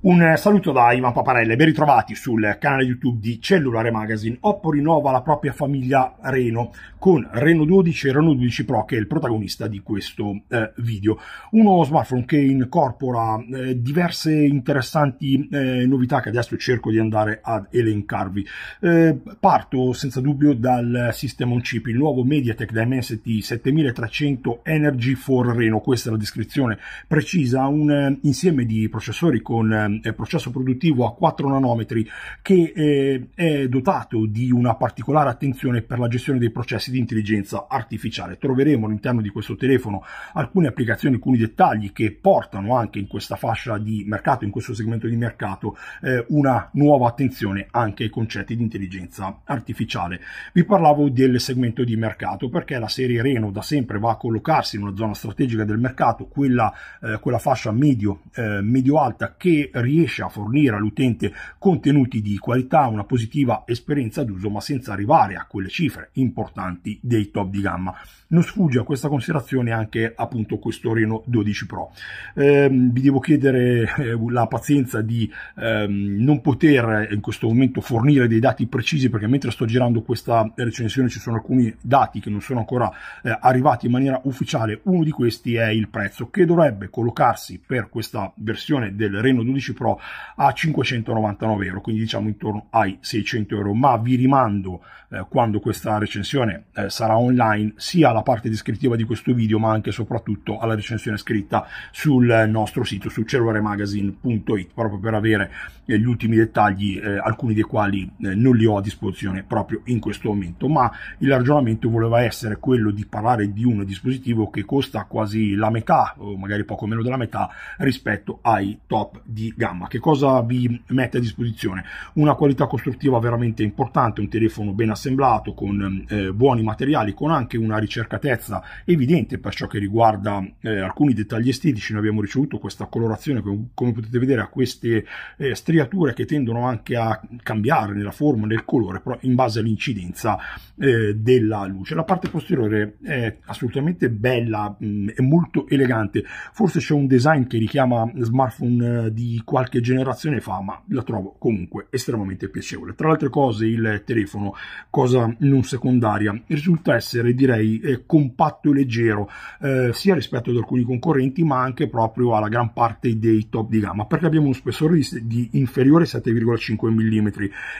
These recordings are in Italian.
Un saluto da Ivan Paparella, ben ritrovati sul canale YouTube di Cellulare Magazine. Oppo rinnova la propria famiglia Reno con Reno 12 e Reno 12 Pro che è il protagonista di questo eh, video. Uno smartphone che incorpora eh, diverse interessanti eh, novità che adesso cerco di andare ad elencarvi. Eh, parto senza dubbio dal sistema on chip, il nuovo MediaTek Dimensity 7300 Energy for Reno, questa è la descrizione precisa, un eh, insieme di processori con eh, eh, processo produttivo a 4 nanometri che eh, è dotato di una particolare attenzione per la gestione dei processi di intelligenza artificiale. Troveremo all'interno di questo telefono alcune applicazioni, alcuni dettagli che portano anche in questa fascia di mercato, in questo segmento di mercato, eh, una nuova attenzione anche ai concetti di intelligenza artificiale. Vi parlavo del segmento di mercato perché la serie Reno da sempre va a collocarsi in una zona strategica del mercato, quella, eh, quella fascia medio, eh, medio alta che eh, riesce a fornire all'utente contenuti di qualità, una positiva esperienza d'uso, ma senza arrivare a quelle cifre importanti dei top di gamma non sfugge a questa considerazione anche appunto questo Reno 12 Pro. Eh, vi devo chiedere eh, la pazienza di ehm, non poter eh, in questo momento fornire dei dati precisi perché mentre sto girando questa recensione ci sono alcuni dati che non sono ancora eh, arrivati in maniera ufficiale, uno di questi è il prezzo che dovrebbe collocarsi per questa versione del Reno 12 Pro a 599 euro, quindi diciamo intorno ai 600 euro, ma vi rimando eh, quando questa recensione eh, sarà online sia la alla parte descrittiva di questo video, ma anche e soprattutto alla recensione scritta sul nostro sito, su cellularemagazine.it, proprio per avere eh, gli ultimi dettagli, eh, alcuni dei quali eh, non li ho a disposizione proprio in questo momento, ma il ragionamento voleva essere quello di parlare di un dispositivo che costa quasi la metà, o magari poco meno della metà, rispetto ai top di gamma. Che cosa vi mette a disposizione? Una qualità costruttiva veramente importante, un telefono ben assemblato, con eh, buoni materiali, con anche una ricerca ricercatezza evidente per ciò che riguarda eh, alcuni dettagli estetici. Noi abbiamo ricevuto questa colorazione, come, come potete vedere, a queste eh, striature che tendono anche a cambiare nella forma, nel colore, però in base all'incidenza eh, della luce. La parte posteriore è assolutamente bella, mh, mm, è molto elegante. Forse c'è un design che richiama smartphone eh, di qualche generazione fa, ma la trovo comunque estremamente piacevole. Tra le altre cose, il telefono, cosa non secondaria, risulta essere direi eh, compatto e leggero eh, sia rispetto ad alcuni concorrenti ma anche proprio alla gran parte dei top di gamma perché abbiamo un spessore di, di inferiore 7,5 mm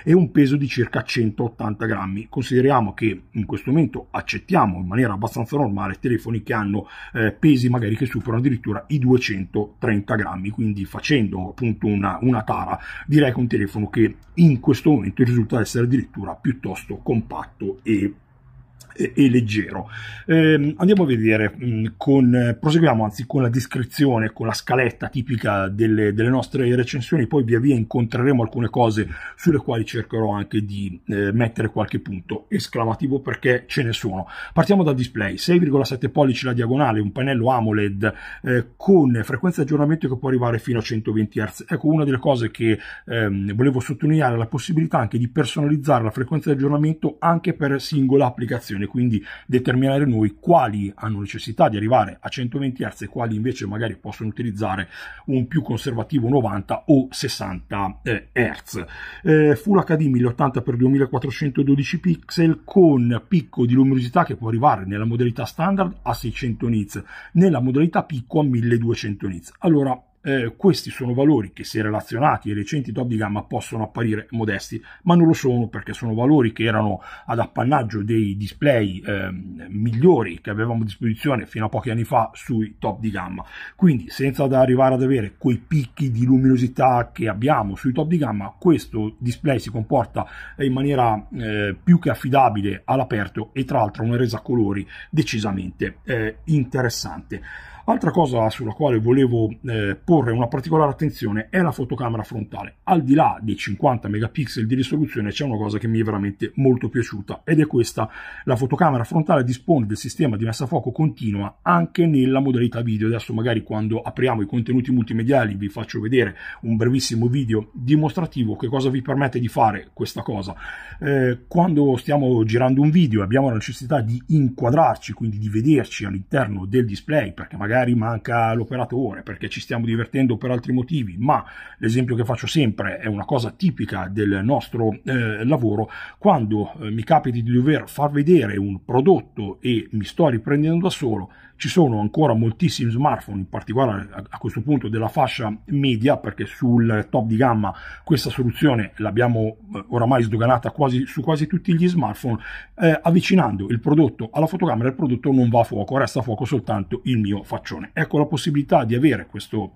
e un peso di circa 180 grammi consideriamo che in questo momento accettiamo in maniera abbastanza normale telefoni che hanno eh, pesi magari che superano addirittura i 230 grammi quindi facendo appunto una, una tara direi che un telefono che in questo momento risulta essere addirittura piuttosto compatto e e, e leggero. Eh, andiamo a vedere, mm, con, proseguiamo anzi con la descrizione, con la scaletta tipica delle, delle, nostre recensioni, poi via via incontreremo alcune cose sulle quali cercherò anche di eh, mettere qualche punto esclamativo perché ce ne sono. Partiamo dal display, 6,7 pollici la diagonale, un pannello AMOLED eh, con frequenza di aggiornamento che può arrivare fino a 120 Hz. Ecco una delle cose che ehm, volevo sottolineare, la possibilità anche di personalizzare la frequenza di aggiornamento anche per singola applicazione quindi determinare noi quali hanno necessità di arrivare a 120 Hz e quali invece magari possono utilizzare un più conservativo 90 o 60 eh, Hz. Eh, Full HD 1080x2412 pixel con picco di luminosità che può arrivare nella modalità standard a 600 nits, nella modalità picco a 1200 nits. Allora, eh, questi sono valori che se relazionati ai recenti top di gamma possono apparire modesti, ma non lo sono perché sono valori che erano ad appannaggio dei display eh, migliori che avevamo a disposizione fino a pochi anni fa sui top di gamma. Quindi senza arrivare ad avere quei picchi di luminosità che abbiamo sui top di gamma, questo display si comporta in maniera eh, più che affidabile all'aperto e tra l'altro una resa colori decisamente eh, interessante. Altra cosa sulla quale volevo eh, porre una particolare attenzione è la fotocamera frontale. Al di là dei 50 megapixel di risoluzione c'è una cosa che mi è veramente molto piaciuta ed è questa. La fotocamera frontale dispone del sistema di messa a fuoco continua anche nella modalità video. Adesso magari quando apriamo i contenuti multimediali vi faccio vedere un brevissimo video dimostrativo che cosa vi permette di fare questa cosa. Eh, quando stiamo girando un video abbiamo la necessità di inquadrarci, quindi di vederci all'interno del display perché magari magari manca l'operatore perché ci stiamo divertendo per altri motivi, ma l'esempio che faccio sempre è una cosa tipica del nostro eh, lavoro, quando eh, mi capita di dover far vedere un prodotto e mi sto riprendendo da solo, ci sono ancora moltissimi smartphone, in particolare a, questo punto della fascia media, perché sul top di gamma questa soluzione l'abbiamo eh, oramai sdoganata quasi, su quasi tutti gli smartphone, eh, avvicinando il prodotto alla fotocamera il prodotto non va a fuoco, resta a fuoco soltanto il mio faccione. Ecco la possibilità di avere questo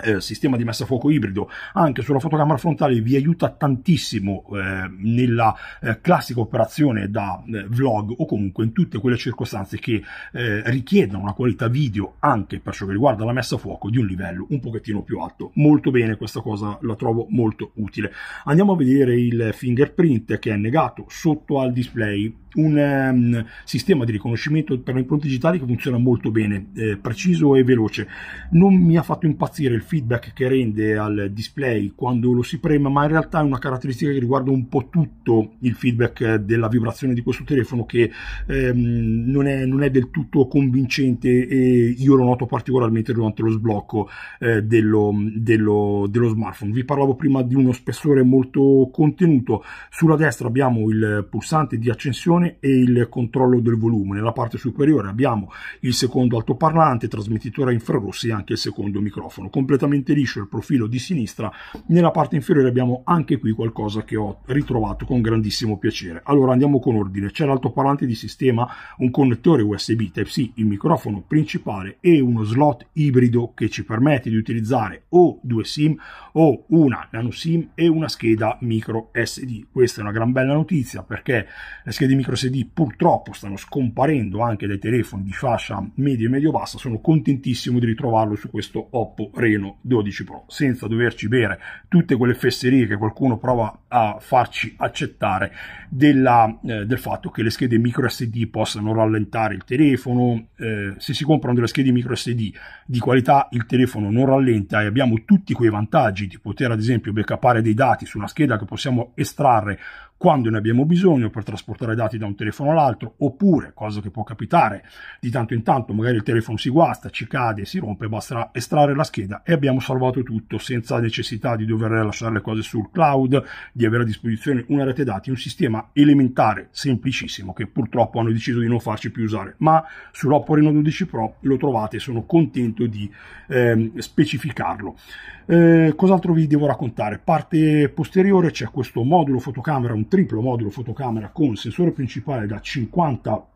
eh, sistema di messa a fuoco ibrido anche sulla fotocamera frontale vi aiuta tantissimo eh, nella eh, classica operazione da eh, vlog o comunque in tutte quelle circostanze che eh, richiedono una qualità video anche per ciò che riguarda la messa a fuoco di un livello un pochettino più alto. Molto bene, questa cosa la trovo molto utile. Andiamo a vedere il fingerprint che è negato sotto al display un um, sistema di riconoscimento per le impronte digitali che funziona molto bene, eh, preciso e veloce. Non mi ha fatto impazzire il il feedback che rende al display quando lo si prema, ma in realtà è una caratteristica che riguarda un po' tutto il feedback della vibrazione di questo telefono che ehm, non, è, non, è, del tutto convincente e io lo noto particolarmente durante lo sblocco eh, dello, dello, dello smartphone. Vi parlavo prima di uno spessore molto contenuto, sulla destra abbiamo il pulsante di accensione e il controllo del volume, nella parte superiore abbiamo il secondo altoparlante, trasmettitore a infrarossi e anche il secondo microfono. Compl completamente liscio il profilo di sinistra, nella parte inferiore abbiamo anche qui qualcosa che ho ritrovato con grandissimo piacere. Allora andiamo con ordine, c'è l'altoparlante di sistema, un connettore USB Type-C, il microfono principale e uno slot ibrido che ci permette di utilizzare o due SIM o una nano SIM e una scheda micro SD. Questa è una gran bella notizia perché le schede micro SD purtroppo stanno scomparendo anche dai telefoni di fascia medio e medio bassa, sono contentissimo di ritrovarlo su questo Oppo Reno Reno 12 Pro, senza doverci bere tutte quelle fesserie che qualcuno prova a farci accettare della, eh, del fatto che le schede micro SD possano rallentare il telefono. Eh, se si comprano delle schede micro SD di qualità, il telefono non rallenta e abbiamo tutti quei vantaggi di poter, ad esempio, backupare dei dati su una scheda che possiamo estrarre quando ne abbiamo bisogno per trasportare dati da un telefono all'altro, oppure, cosa che può capitare, di tanto in tanto magari il telefono si guasta, ci cade, si rompe, basterà estrarre la scheda e abbiamo salvato tutto senza necessità di dover lasciare le cose sul cloud, di avere a disposizione una rete dati, un sistema elementare, semplicissimo, che purtroppo hanno deciso di non farci più usare, ma sull'Oppo Reno 12 Pro lo trovate, sono contento di ehm, specificarlo. Eh, cos'altro vi devo raccontare? Parte posteriore c'è questo modulo fotocamera, un triplo modulo fotocamera con sensore principale da 50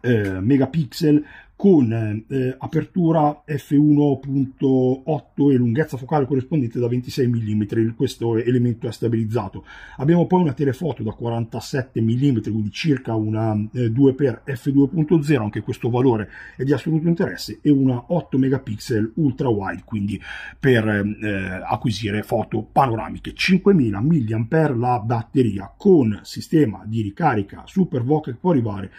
eh, megapixel con eh, apertura f1.8 e lunghezza focale corrispondente da 26 mm, questo elemento è stabilizzato. Abbiamo poi una telefoto da 47 mm, quindi circa una eh, 2x f2.0, anche questo valore è di assoluto interesse, e una 8 megapixel ultra wide, quindi per eh, acquisire foto panoramiche. 5000 mAh la batteria con sistema di ricarica super VOC che può arrivare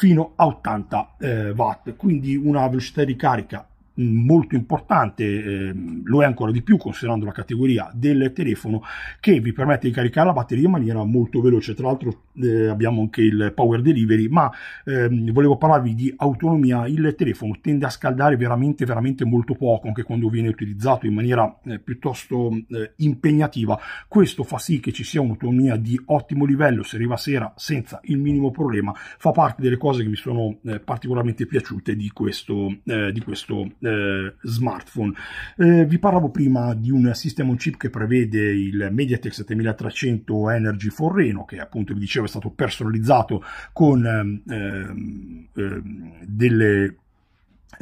fino a 80 eh, watt quindi una velocità di carica molto importante, eh, lo è ancora di più considerando la categoria del telefono che vi permette di caricare la batteria in maniera molto veloce. Tra l'altro eh, abbiamo anche il power delivery, ma ehm, volevo parlarvi di autonomia. Il telefono tende a scaldare veramente veramente molto poco anche quando viene utilizzato in maniera eh, piuttosto eh, impegnativa. Questo fa sì che ci sia un'autonomia di ottimo livello, si arriva a sera senza il minimo problema. Fa parte delle cose che mi sono eh, particolarmente piaciute di questo, eh, di questo eh, smartphone. Eh, vi parlavo prima di un sistema on chip che prevede il MediaTek 7300 Energy Forreno, che appunto vi dicevo è stato personalizzato con ehm, ehm, ehm, delle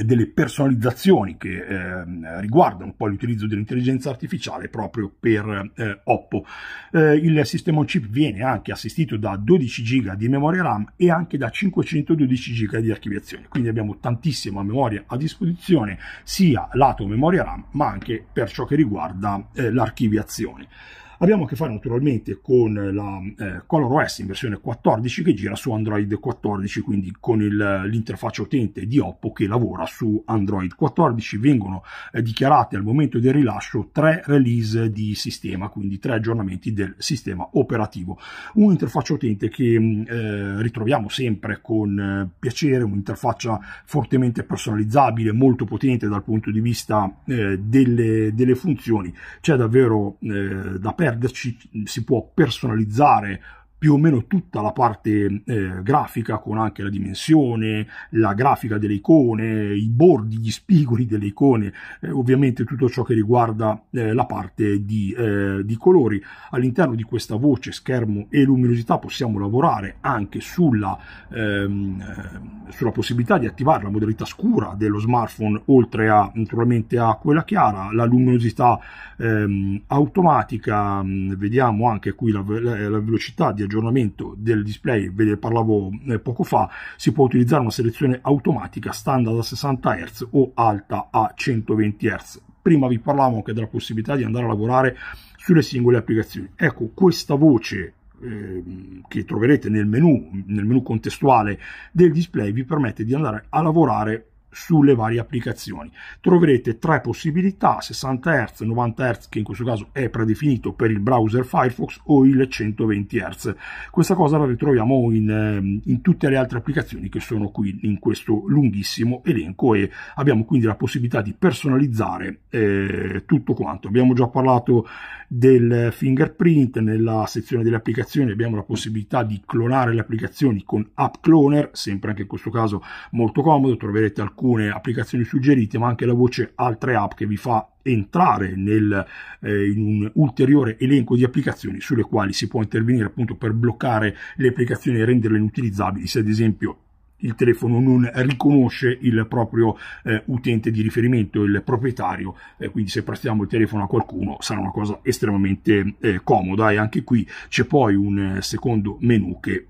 delle personalizzazioni che eh, riguardano poi l'utilizzo dell'intelligenza artificiale proprio per eh, Oppo. Eh, il sistema on chip viene anche assistito da 12 GB di memoria RAM e anche da 512 GB di archiviazione, quindi abbiamo tantissima memoria a disposizione sia lato memoria RAM ma anche per ciò che riguarda eh, l'archiviazione. Abbiamo a che fare naturalmente con la eh, ColorOS in versione 14 che gira su Android 14, quindi con il, l'interfaccia utente di Oppo che lavora su Android 14. Vengono eh, dichiarate al momento del rilascio tre release di sistema, quindi tre aggiornamenti del sistema operativo. Un'interfaccia utente che mm, eh, ritroviamo sempre con eh, piacere, un'interfaccia fortemente personalizzabile, molto potente dal punto di vista eh, delle, delle funzioni. C'è davvero eh, da perdere nerd si può personalizzare più o meno tutta la parte eh, grafica con anche la dimensione, la grafica delle icone, i bordi, gli spigoli delle icone, eh, ovviamente tutto ciò che riguarda eh, la parte di, eh, di, colori. All'interno di questa voce schermo e luminosità possiamo lavorare anche sulla, ehm, eh, sulla possibilità di attivare la modalità scura dello smartphone oltre a naturalmente a quella chiara, la luminosità ehm, automatica, mm, vediamo anche qui la, la, la velocità di aggiornamento del display, ve ne parlavo eh, poco fa, si può utilizzare una selezione automatica standard a 60 Hz o alta a 120 Hz. Prima vi parlavo anche della possibilità di andare a lavorare sulle singole applicazioni. Ecco, questa voce ehm, che troverete nel menu, nel menu contestuale del display vi permette di andare a lavorare sulle varie applicazioni. Troverete tre possibilità, 60 Hz, 90 Hz che in questo caso è predefinito per il browser Firefox o il 120 Hz. Questa cosa la ritroviamo in, ehm, in, tutte le altre applicazioni che sono qui in questo lunghissimo elenco e abbiamo quindi la possibilità di personalizzare eh, tutto quanto. Abbiamo già parlato del fingerprint nella sezione delle applicazioni, abbiamo la possibilità di clonare le applicazioni con App Cloner, sempre anche in questo caso molto comodo, troverete alcune alcune applicazioni suggerite, ma anche la voce altre app che vi fa entrare nel, eh, in un ulteriore elenco di applicazioni sulle quali si può intervenire appunto per bloccare le applicazioni e renderle inutilizzabili se ad esempio il telefono non riconosce il proprio eh, utente di riferimento, il proprietario, eh, quindi se prestiamo il telefono a qualcuno sarà una cosa estremamente eh, comoda e anche qui c'è poi un eh, secondo menu che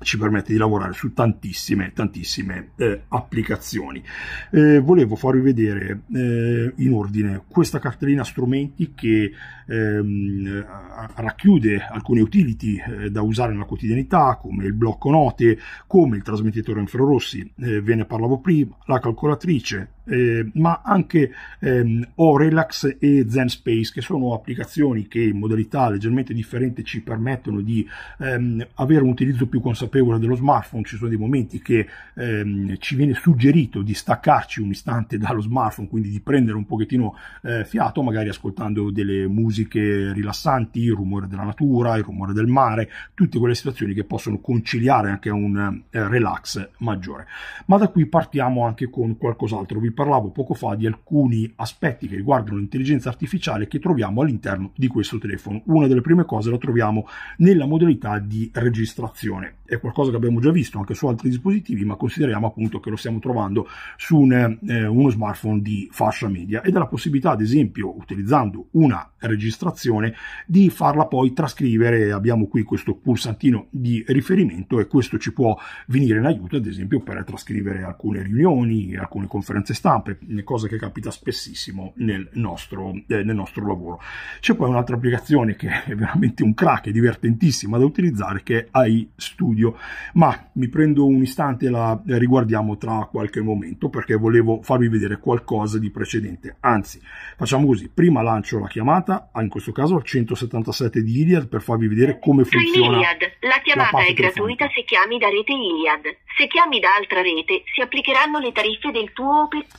ci permette di lavorare su tantissime, tantissime eh, applicazioni. Eh, volevo farvi vedere eh, in ordine questa cartellina strumenti che ehm, racchiude alcune utility eh, da usare nella quotidianità, come il blocco note, come il trasmettitore infrarossi, eh, ve ne parlavo prima, la calcolatrice, eh, ma anche ehm, o Relax e Zen Space, che sono applicazioni che in modalità leggermente differente ci permettono di ehm, avere un utilizzo più consapevole dello smartphone. Ci sono dei momenti che ehm, ci viene suggerito di staccarci un istante dallo smartphone, quindi di prendere un pochettino eh, fiato, magari ascoltando delle musiche rilassanti, il rumore della natura, il rumore del mare, tutte quelle situazioni che possono conciliare anche un eh, relax maggiore. Ma da qui partiamo anche con qualcos'altro. Vi parlavo poco fa di alcuni aspetti che riguardano l'intelligenza artificiale che troviamo all'interno di questo telefono. Una delle prime cose la troviamo nella modalità di registrazione. È qualcosa che abbiamo già visto anche su altri dispositivi, ma consideriamo appunto che lo stiamo trovando su un, eh, uno smartphone di fascia media ed è la possibilità, ad esempio, utilizzando una registrazione, di farla poi trascrivere. Abbiamo qui questo pulsantino di riferimento e questo ci può venire in aiuto, ad esempio, per trascrivere alcune riunioni, alcune conferenze stampa stampe, cosa che capita spessissimo nel nostro, eh, nel nostro lavoro. C'è poi un'altra applicazione che è veramente un crack, è divertentissima da utilizzare, che è iStudio, ma mi prendo un istante e la riguardiamo tra qualche momento perché volevo farvi vedere qualcosa di precedente. Anzi, facciamo così, prima lancio la chiamata, ah, in questo caso al 177 di Iliad, per farvi vedere come funziona. La chiamata la è gratuita se chiami da rete Iliad. Se chiami da altra rete si applicheranno le tariffe del tuo operatore.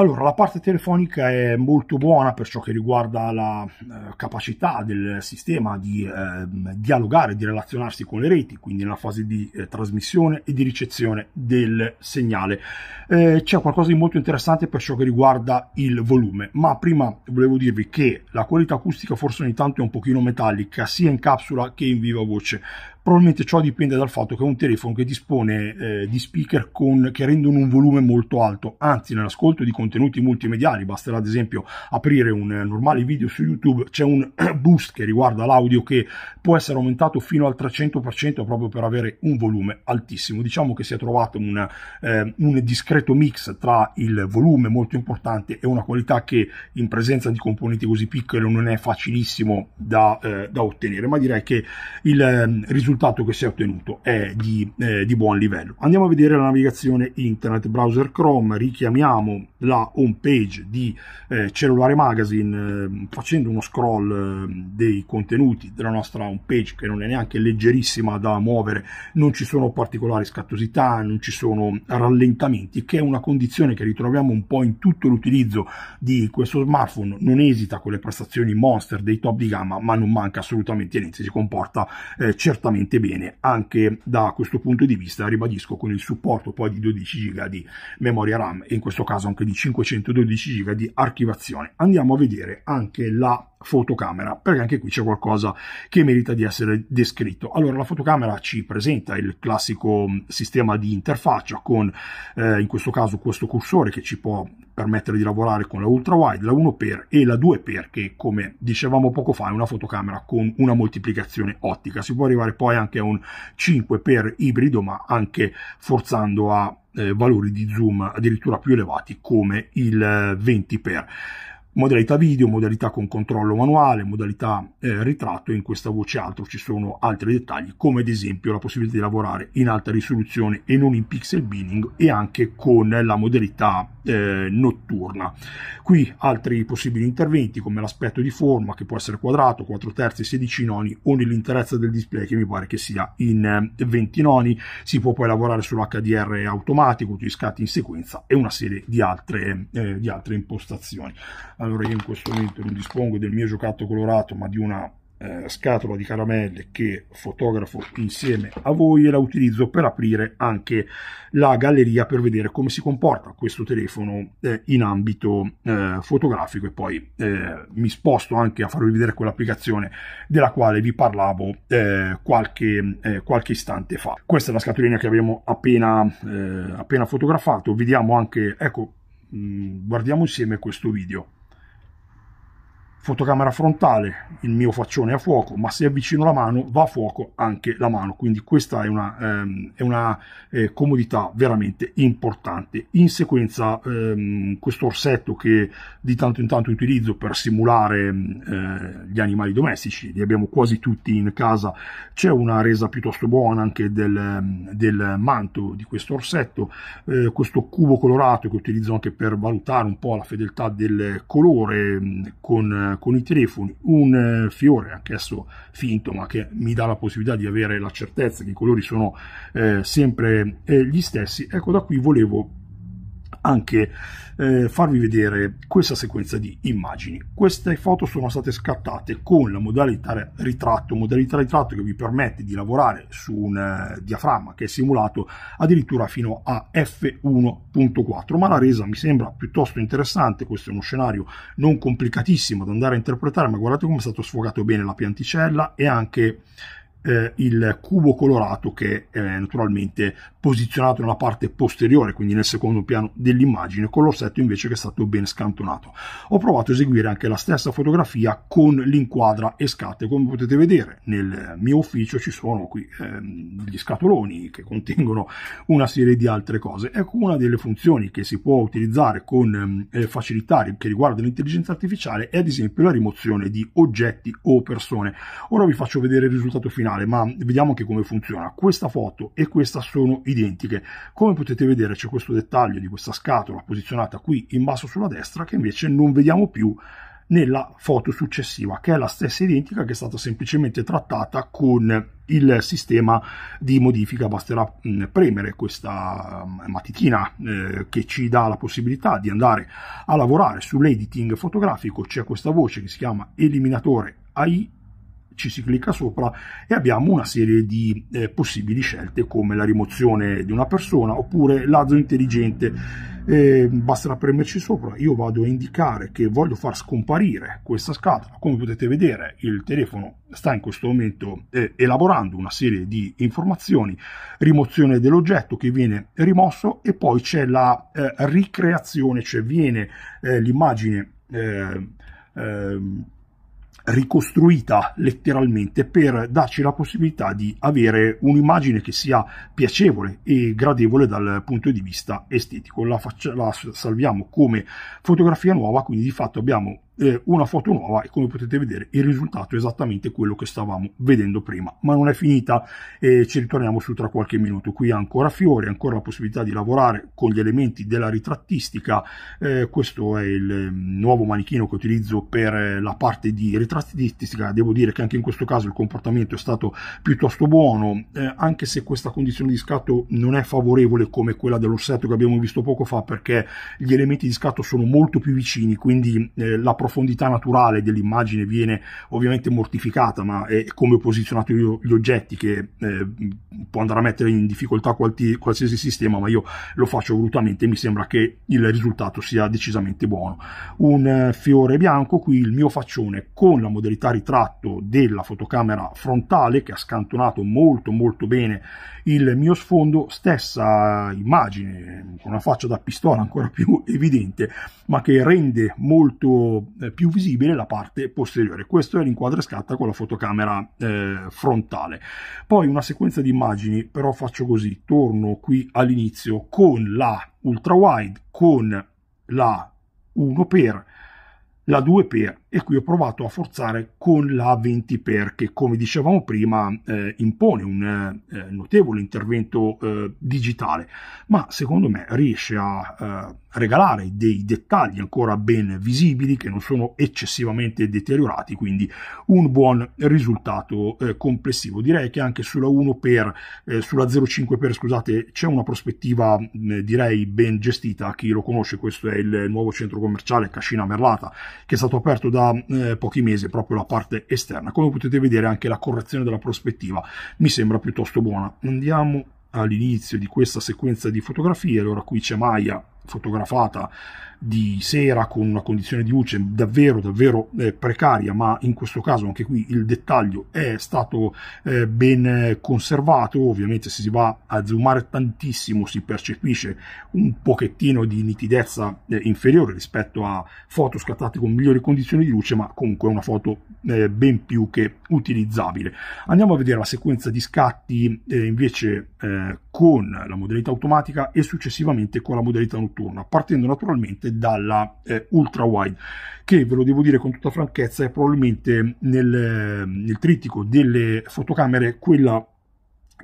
Allora, la parte telefonica è molto buona per ciò che riguarda la eh, capacità del sistema di eh, dialogare, di relazionarsi con le reti, quindi nella fase di eh, trasmissione e di ricezione del segnale. Eh, c'è qualcosa di molto interessante per ciò che riguarda il volume, ma prima volevo dirvi che la qualità acustica forse ogni tanto è un pochino metallica, sia in capsula che in viva voce. Probabilmente ciò dipende dal fatto che è un telefono che dispone eh, di speaker con, che rendono un volume molto alto, anzi nell'ascolto di contenuti multimediali, basterà ad esempio aprire un eh, normale video su YouTube, c'è un boost che riguarda l'audio che può essere aumentato fino al 300% proprio per avere un volume altissimo. Diciamo che si è trovato un, eh, un discreto mix tra il volume molto importante e una qualità che in presenza di componenti così piccoli non è facilissimo da, eh, da ottenere, ma direi che il ehm, risultato risultato che si è ottenuto è di, eh, di buon livello. Andiamo a vedere la navigazione internet, browser Chrome, richiamiamo la home page di eh, Cellulare Magazine eh, facendo uno scroll eh, dei contenuti della nostra home page che non è neanche leggerissima da muovere, non ci sono particolari scattosità, non ci sono rallentamenti, che è una condizione che ritroviamo un po' in tutto l'utilizzo di questo smartphone, non esita con le prestazioni monster dei top di gamma, ma non manca assolutamente niente, si comporta eh, certamente bene anche da questo punto di vista, ribadisco con il supporto poi di 12 GB di memoria RAM e in questo caso anche di 512 giga di archivazione. Andiamo a vedere anche la fotocamera perché anche qui c'è qualcosa che merita di essere descritto allora la fotocamera ci presenta il classico sistema di interfaccia con eh, in questo caso questo cursore che ci può permettere di lavorare con la ultra wide, la 1x e la 2x che come dicevamo poco fa è una fotocamera con una moltiplicazione ottica. Si può arrivare poi anche a un 5x ibrido ma anche forzando a eh, valori di zoom addirittura più elevati come il 20x. Eh, modalità video, modalità con controllo manuale, modalità eh, ritratto e in questa voce altro ci sono altri dettagli come ad esempio la possibilità di lavorare in alta risoluzione e non in pixel binning e anche con la modalità eh, notturna. Qui altri possibili interventi come l'aspetto di forma che può essere quadrato, 4 terzi, 16 noni o nell'interezza del display che mi pare che sia in 20 eh, noni, si può poi lavorare sull'HDR automatico, tutti i scatti in sequenza e una serie di altre, eh, di altre impostazioni allora io in questo momento non dispongo del mio giocattolo colorato ma di una eh, scatola di caramelle che fotografo insieme a voi e la utilizzo per aprire anche la galleria per vedere come si comporta questo telefono eh, in ambito eh, fotografico e poi eh, mi sposto anche a farvi vedere quell'applicazione della quale vi parlavo eh, qualche, eh, qualche istante fa. Questa è la scatolina che abbiamo appena, appena fotografato, vediamo anche, ecco, mh, mm, guardiamo insieme questo video fotocamera frontale, il mio faccione è a fuoco, ma se avvicino la mano va a fuoco anche la mano, quindi questa è una, ehm, è una eh, comodità veramente importante. In sequenza ehm, questo orsetto che di tanto in tanto utilizzo per simulare ehm, eh, gli animali domestici, li abbiamo quasi tutti in casa, c'è una resa piuttosto buona anche del, ehm, del manto di questo orsetto, eh, questo cubo colorato che utilizzo anche per valutare un po' la fedeltà del colore ehm, con con i telefoni un eh, fiore, anch'esso finto, ma che mi dà la possibilità di avere la certezza che i colori sono eh, sempre eh, gli stessi. Ecco da qui volevo anche eh, farvi vedere questa sequenza di immagini. Queste foto sono state scattate con la modalità ritratto, modalità ritratto che vi permette di lavorare su un eh, diaframma che è simulato addirittura fino a f1.4, ma la resa mi sembra piuttosto interessante, questo è uno scenario non complicatissimo da andare a interpretare, ma guardate come è stato sfogato bene la pianticella e anche eh, il cubo colorato che è naturalmente posizionato nella parte posteriore, quindi nel secondo piano dell'immagine, con l'orsetto invece che è stato ben scantonato. Ho provato a eseguire anche la stessa fotografia con l'inquadra e scatte. Come potete vedere nel mio ufficio ci sono qui ehm, gli scatoloni che contengono una serie di altre cose. Ecco una delle funzioni che si può utilizzare con ehm, eh, facilità che riguarda l'intelligenza artificiale è ad esempio la rimozione di oggetti o persone. Ora vi faccio vedere il risultato finale originale, ma vediamo anche come funziona. Questa foto e questa sono identiche. Come potete vedere c'è questo dettaglio di questa scatola posizionata qui in basso sulla destra che invece non vediamo più nella foto successiva, che è la stessa identica che è stata semplicemente trattata con il sistema di modifica. Basterà mm, premere questa mh, mm, eh, che ci dà la possibilità di andare a lavorare sull'editing fotografico. C'è questa voce che si chiama eliminatore AI ci si clicca sopra e abbiamo una serie di eh, possibili scelte come la rimozione di una persona oppure l'azzo intelligente. Eh, basterà premerci sopra, io vado a indicare che voglio far scomparire questa scatola. Come potete vedere il telefono sta in questo momento eh, elaborando una serie di informazioni, rimozione dell'oggetto che viene rimosso e poi c'è la eh, ricreazione, cioè viene eh, l'immagine eh, ricostruita letteralmente per darci la possibilità di avere un'immagine che sia piacevole e gradevole dal punto di vista estetico. La, faccia, la salviamo come fotografia nuova, quindi di fatto abbiamo eh, una foto nuova e come potete vedere il risultato è esattamente quello che stavamo vedendo prima. Ma non è finita e eh, ci ritorniamo su tra qualche minuto. Qui ancora fiori, ancora la possibilità di lavorare con gli elementi della ritrattistica. Eh, questo è il mm, nuovo manichino che utilizzo per eh, la parte di ritrattistica. Devo dire che anche in questo caso il comportamento è stato piuttosto buono, eh, anche se questa condizione di scatto non è favorevole come quella dell'orsetto che abbiamo visto poco fa perché gli elementi di scatto sono molto più vicini, quindi eh, la profondità naturale dell'immagine viene ovviamente mortificata, ma è come ho posizionato io gli oggetti che eh, può andare a mettere in difficoltà qualti, qualsiasi sistema, ma io lo faccio volutamente e mi sembra che il risultato sia decisamente buono. Un eh, fiore bianco, qui il mio faccione con la modalità ritratto della fotocamera frontale che ha scantonato molto molto bene il mio sfondo stessa immagine, con una faccia da pistola ancora più evidente, ma che rende molto eh, più visibile la parte posteriore. Questo è l'inquadro scatta con la fotocamera eh, frontale. Poi una sequenza di immagini, però faccio così, torno qui all'inizio con la ultra wide, con la 1 x la 2 x e qui ho provato a forzare con la 20 per che come dicevamo prima eh, impone un eh, notevole intervento eh, digitale ma secondo me riesce a eh, regalare dei dettagli ancora ben visibili che non sono eccessivamente deteriorati quindi un buon risultato eh, complessivo direi che anche sulla 1 per eh, sulla 0,5 per scusate c'è una prospettiva direi ben gestita chi lo conosce questo è il nuovo centro commerciale Cascina Merlata che è stato aperto da da eh, pochi mesi, proprio la parte esterna. Come potete vedere anche la correzione della prospettiva mi sembra piuttosto buona. Andiamo all'inizio di questa sequenza di fotografie, allora qui c'è Maya fotografata di sera con una condizione di luce davvero davvero eh, precaria ma in questo caso anche qui il dettaglio è stato eh, ben conservato ovviamente se si va a zoomare tantissimo si percepisce un pochettino di nitidezza eh, inferiore rispetto a foto scattate con migliori condizioni di luce ma comunque è una foto eh, ben più che utilizzabile andiamo a vedere la sequenza di scatti eh, invece eh, con la modalità automatica e successivamente con la modalità notturna turno, partendo naturalmente dalla eh, ultra wide, che ve lo devo dire con tutta franchezza è probabilmente nel, nel trittico delle fotocamere quella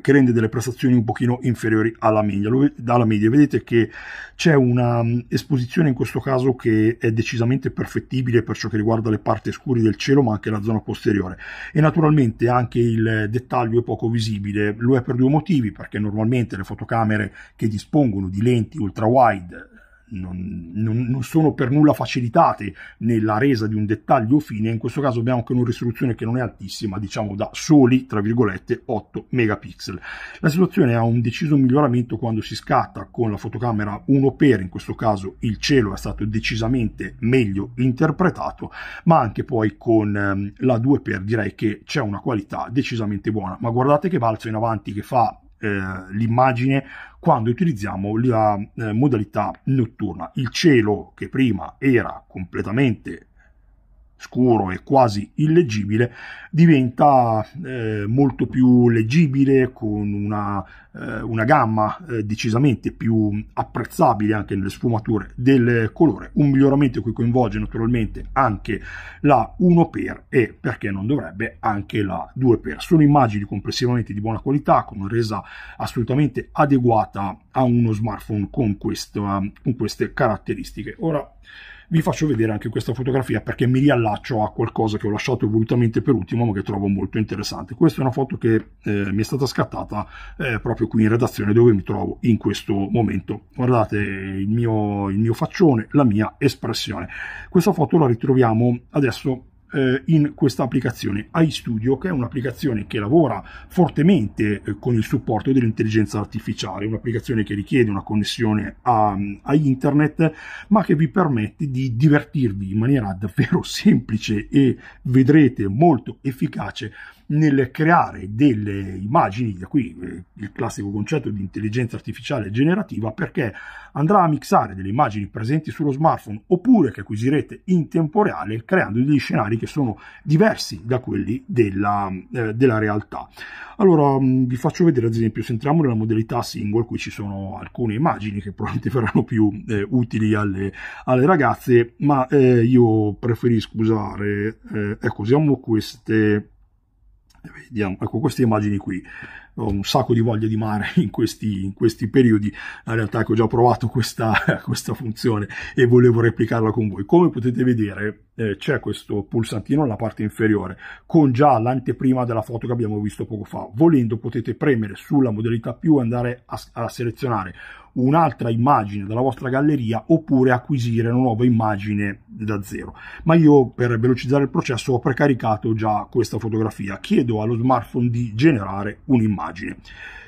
che rende delle prestazioni un pochino inferiori alla media. Alla media. Vedete che c'è una mm, esposizione in questo caso che è decisamente perfettibile per ciò che riguarda le parti scure del cielo ma anche la zona posteriore e naturalmente anche il dettaglio è poco visibile, lo è per due motivi perché normalmente le fotocamere che dispongono di lenti ultra wide non, non, non, sono per nulla facilitate nella resa di un dettaglio fine, in questo caso abbiamo anche una risoluzione che non è altissima, diciamo da soli, tra virgolette, 8 megapixel. La situazione ha un deciso miglioramento quando si scatta con la fotocamera 1x, in questo caso il cielo è stato decisamente meglio interpretato, ma anche poi con ehm, la 2x direi che c'è una qualità decisamente buona, ma guardate che balzo in avanti che fa eh, l'immagine quando utilizziamo la eh, modalità notturna. Il cielo che prima era completamente scuro e quasi illeggibile, diventa eh, molto più leggibile con una, eh, una gamma eh, decisamente più apprezzabile anche nelle sfumature del colore, un miglioramento che coinvolge naturalmente anche la 1x e perché non dovrebbe anche la 2x. Sono immagini complessivamente di buona qualità con una resa assolutamente adeguata a uno smartphone con, questa, con queste caratteristiche. Ora, vi faccio vedere anche questa fotografia perché mi riallaccio a qualcosa che ho lasciato volutamente per ultimo ma che trovo molto interessante. Questa è una foto che eh, mi è stata scattata eh, proprio qui in redazione dove mi trovo in questo momento. Guardate il mio, il mio faccione, la mia espressione. Questa foto la ritroviamo adesso eh, in questa applicazione iStudio, che è un'applicazione che lavora fortemente eh, con il supporto dell'intelligenza artificiale, un'applicazione che richiede una connessione a, mm, a, internet, ma che vi permette di divertirvi in maniera davvero semplice e vedrete molto efficace nel creare delle immagini, da qui eh, il classico concetto di intelligenza artificiale generativa, perché andrà a mixare delle immagini presenti sullo smartphone oppure che acquisirete in tempo reale, creando degli scenari che sono diversi da quelli della, eh, della realtà. Allora mm, vi faccio vedere ad esempio, se entriamo nella modalità single, qui ci sono alcune immagini che probabilmente verranno più eh, utili alle, alle, ragazze, ma eh, io preferisco usare, eh, ecco, usiamo queste Vediamo, ecco queste immagini qui, ho un sacco di voglia di mare in questi, in questi periodi, in realtà che ho già provato questa, questa, funzione e volevo replicarla con voi. Come potete vedere eh, c'è questo pulsantino nella parte inferiore con già l'anteprima della foto che abbiamo visto poco fa, volendo potete premere sulla modalità più e andare a, a selezionare un'altra immagine dalla vostra galleria oppure acquisire una nuova immagine da zero. Ma io per velocizzare il processo ho precaricato già questa fotografia. Chiedo allo smartphone di generare un'immagine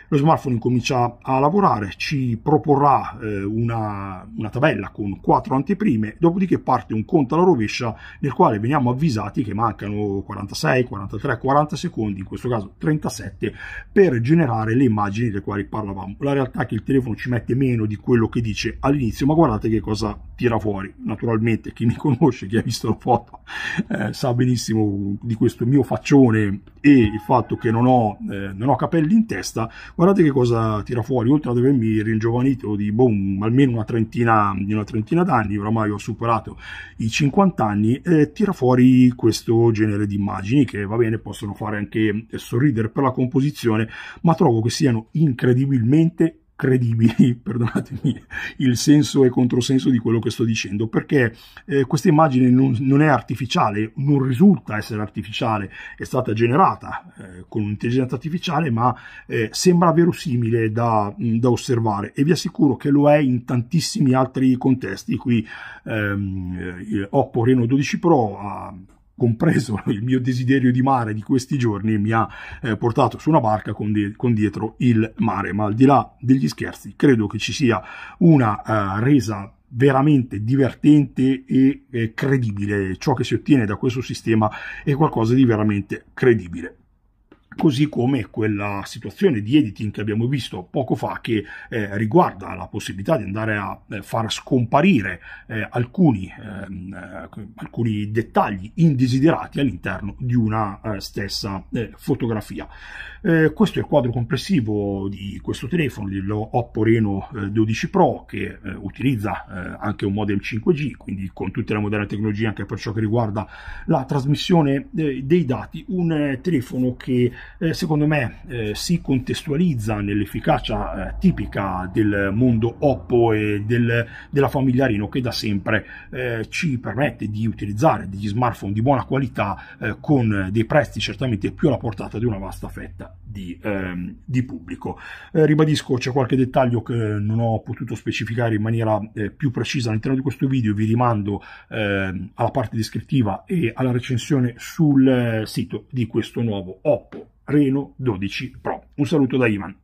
lo smartphone incomincia a lavorare, ci proporrà eh, una, una, tabella con quattro anteprime, dopodiché parte un conto alla rovescia nel quale veniamo avvisati che mancano 46, 43, 40 secondi, in questo caso 37, per generare le immagini delle quali parlavamo. La realtà è che il telefono ci mette meno di quello che dice all'inizio, ma guardate che cosa tira fuori. Naturalmente chi mi conosce, chi ha visto la foto, eh, sa benissimo di questo mio faccione e il fatto che non ho, eh, non ho capelli in testa, Guardate che cosa tira fuori, oltre ad avermi ringiovanito di boom, almeno una trentina, una trentina d'anni, oramai ho superato i 50 anni, eh, tira fuori questo genere di immagini che va bene, possono fare anche sorridere per la composizione, ma trovo che siano incredibilmente credibili, perdonatemi il senso e controsenso di quello che sto dicendo, perché eh, questa immagine non, non, è artificiale, non risulta essere artificiale, è stata generata eh, con un'intelligenza artificiale, ma eh, sembra verosimile da, da, osservare e vi assicuro che lo è in tantissimi altri contesti, qui ehm, eh, Oppo Reno 12 Pro ha compreso il mio desiderio di mare di questi giorni, mi ha eh, portato su una barca con, de- con, dietro il mare. Ma al di là degli scherzi, credo che ci sia una uh, resa veramente divertente e eh, credibile. Ciò che si ottiene da questo sistema è qualcosa di veramente credibile così come quella situazione di editing che abbiamo visto poco fa che eh, riguarda la possibilità di andare a eh, far scomparire eh, alcuni, ehm, eh, alcuni, dettagli indesiderati all'interno di una eh, stessa eh, fotografia. questo è il quadro complessivo di questo telefono, dell'Oppo Reno 12 Pro che utilizza anche un modem 5G, quindi con tutte le moderne tecnologie anche per ciò che riguarda la trasmissione dei dati, un telefono che eh, secondo me eh, si contestualizza nell'efficacia eh, tipica del mondo Oppo e del, della famiglia Reno che da sempre eh, ci permette di utilizzare degli smartphone di buona qualità eh, con dei prezzi certamente più alla portata di una vasta fetta di, ehm, di pubblico. Eh, ribadisco c'è qualche dettaglio che non ho potuto specificare in maniera più precisa all'interno di questo video, vi rimando ehm, alla parte descrittiva e alla recensione sul sito di questo nuovo Oppo Reno 12 Pro. Un saluto da Ivan.